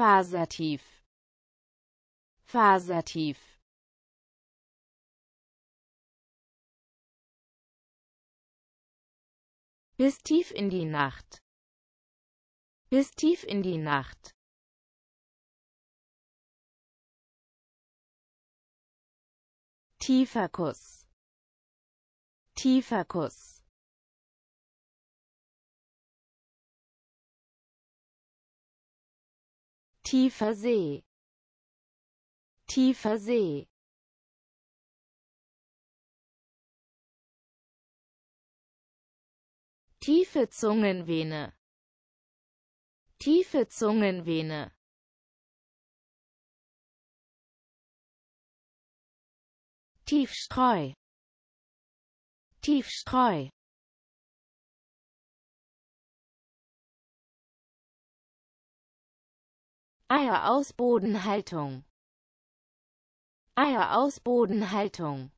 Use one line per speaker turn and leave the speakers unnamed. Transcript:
Fasertief. Fasertief. Bis tief in die Nacht. Bis tief in die Nacht. Tiefer Kuss. Tiefer Kuss. tiefer See tiefer See tiefe Zungenvene tiefe Zungenvene Tiefstreu Tiefstreu Eier aus Bodenhaltung Eier aus Bodenhaltung